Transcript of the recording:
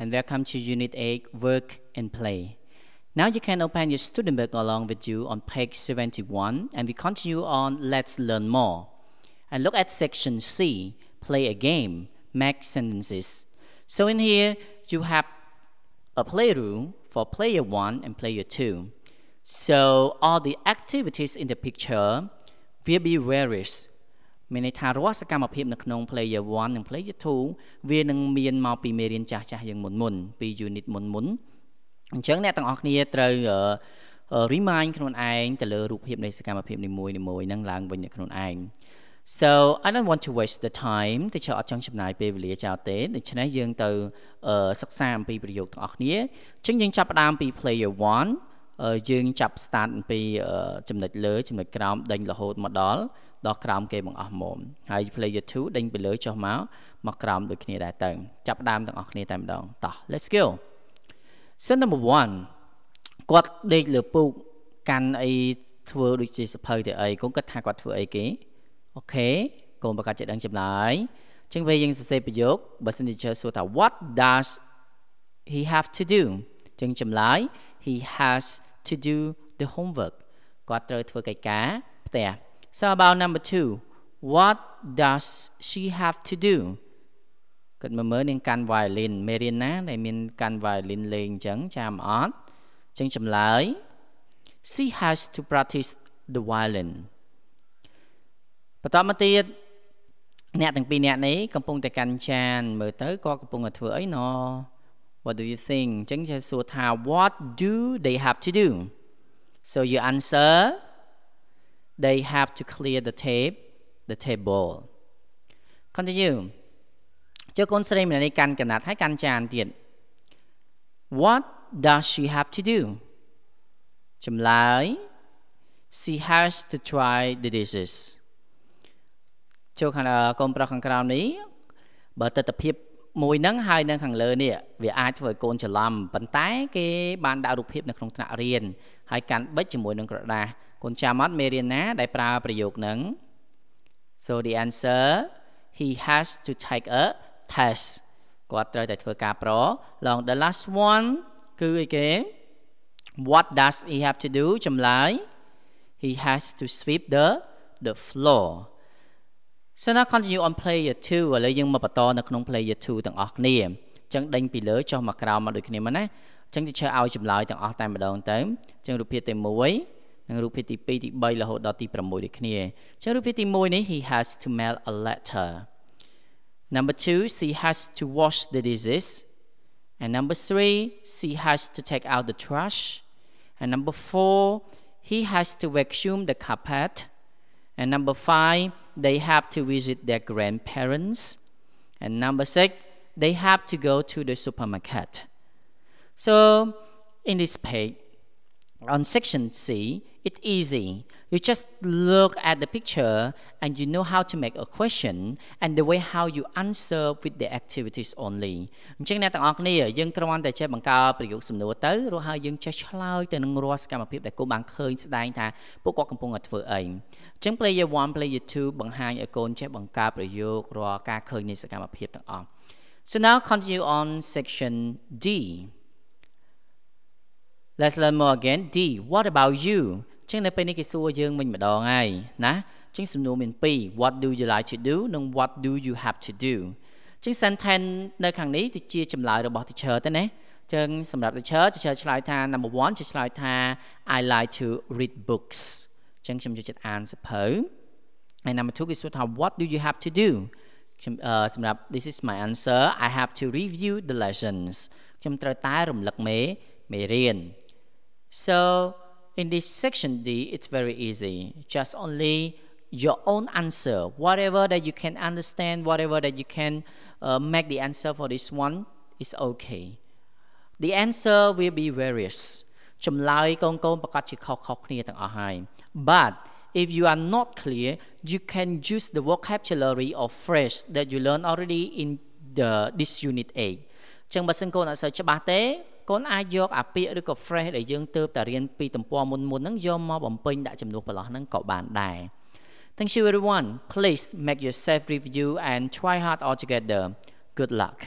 and welcome to Unit 8, Work and Play. Now you can open your student book along with you on page 71 and we continue on Let's Learn More. And look at section C, Play a Game, Make Sentences. So in here, you have a playroom for player 1 and player 2. So all the activities in the picture will be various មានន័យថារាល់សកម្មភាពនៅក្នុង player 1និង player 2វានឹងមានមកពីមេរៀនចាស់ចាស់យើងមុនមុន ពី unit មុនមុនអញ្ចឹងអ្នកទាំងអស់គ្នាត្រូវ remind ខ្លួនឯងទៅលើរូបភាពនៃសកម្មភាពនីមួយៗហ្នឹងឡើងវិញនៅខ្លួនឯង So I don't want to waste the time ទៅចោលអត់ចង់ចំណាយពេលវេលាចោលទេដូច្នេះយើងទៅសិក្សាអំពីប្រយោគទាំងអស់គ្នាអញ្ចឹងយើងចាប់ផ្ដើមពី player 1យើងចាប់ start អំពីចំណុចលើចំណុចក្រោមដេញរហូតមកដល់ដល់ក្រោមគេបង្អស់មុំហើយ player 2ដេញពីលើចុះមកមកក្រោមដូចគ្នាដែរទៅចាប់ដើមទាំងអស់គ្នាតែម្ដងតោះ let's go sin number 1គាត់ដេកលើពូកកាន់អីធ្វើដូចជាសភៅទៅអីគាត់គិតថាគាត់ធ្វើអីគេអូខេកូនប្រកាសចេះដឹងចម្លើយអញ្ចឹងពេលយើងសរសេរប្រយោគបើសិនជាសួរថា what does he have to do អញ្ចឹងចម្លើយ he has to do the homework គាត់ត្រូវធ្វើកិច្ចការផ្ទះ So about number 2 what does she have to do គាត់មើលមើលនាងកាន់ violin មេរៀនណាដែលមាន កាន់ violin លេងអញ្ចឹងចាំអត់អញ្ចឹងចម្លើយ she has to practice the violin បន្តមកទៀតអ្នកទាំងពីរអ្នកនេះកំពុងតែកាន់ចាន មើលទៅគាត់កំពុងតែធ្វើអីណោ What do you think? Chánh Cha Sua Tha, what do they have to do? So you answer, they have to clear the tape, the table. Continue. ចុះកូនស្រីម្នាក់នេះកាន់កណាត់ហើយកាន់ចានទៀត What does she have to do? ចម្លើយ She has to try the dishes. ចូលខាងកូនប្រុសខាងក្រោមនេះបើទស្សនវិជ្ជាមួយហ្នឹងហើយនៅខាងលើនេះវាអាចធ្វើឲ្យកូនច្រឡំប៉ុន្តែគេបានដាក់រូបភាពនៅក្នុងថ្នាក់រៀនហើយកាន់បិចជាមួយនឹងក្រដាសកូនចាំអត់មេរៀនណា ដែលប្រើប្រយោគហ្នឹង So the answer he has to take a test គាត់ត្រូវតែធ្វើការប្រឡង the last one គឺអីគេ What does he have to do ចម្លើយ He has to sweep the the floor So now continue on player 2ឥឡូវយើងមកបន្តនៅក្នុង player 2ទាំងអស់គ្នាអញ្ចឹងដេញពីលើចុះមកក្រោមមកដូចគ្នាមកណាអញ្ចឹងទីឆើឲ្យចម្លើយទាំងអស់តែម្ដងទៅអញ្ចឹងរូបភាពទី1និងរូបភាពទី2ទី3រហូតដល់ទី6ដូចគ្នាអញ្ចឹងរូបភាពទី1នេះ he has to mail a letter Number 2 she has to wash the dishes and number 3 she has to take out the trash and number 4 he has to vacuum the carpet and number 5 they have to visit their grandparents. And number six, they have to go to the supermarket. So in this page, on section C, it's easy. You just look at the picture and you know how to make a question and the way how you answer with the activities only អញ្ចឹងអ្នកទាំងអស់គ្នាយើងគ្រាន់តែចេះបង្កើតប្រយោគសំណួរទៅរួចហើយយើងចេះឆ្លើយទៅនឹងរាល់សកម្មភាពដែលគូបានឃើញស្ដែងថាពួកគាត់កំពុងតែធ្វើអីអញ្ចឹង player 1 player 2បង្ហាញឲ្យកូនចេះបង្កើតប្រយោគរាល់ការឃើញនៃសកម្មភាពទាំងអស់ So now continue on section D Let's learn more again D What about you ចឹងនៅពេលនេះគេសួរយើងវិញម្ដងហើយណាចឹងសំណួរមាន2 What do you like to do និង What do you have to do ចឹង sentence នៅ ខាងនេះទៅជាចម្លើយរបស់ teacher ទៅណាចឹងសម្រាប់ teacher teacher ឆ្លើយថា number 1ជាឆ្លើយថា I like to read books ចឹងខ្ញុំចូលចិត្តអានសៀវភៅហើយ number 2គេសួរថា what do you have to do ខ្ញុំសម្រាប់ this is my answer I have to review the lessons ខ្ញុំត្រូវតែរំលឹកមេមេរៀន So in this section D, it's very easy. Just only your own answer, whatever that you can understand, whatever that you can uh, make the answer for this one is okay. The answer will be various But if you are not clear you can use the vocabulary or phrase that you learn already in the this unit A ចឹងបើសិនកូនអត់សូវច្បាស់ទេកូនអាចយកអាពាកឬក៏ fresh ដែលយើងទៅតែរៀនពីទំព័រមុនមុនហ្នឹងយកមកបំពេញដាក់ចំនួនប្រឡោះហ្នឹងក៏បានដែរ Thank you everyone please make yourself review and try hard all together good luck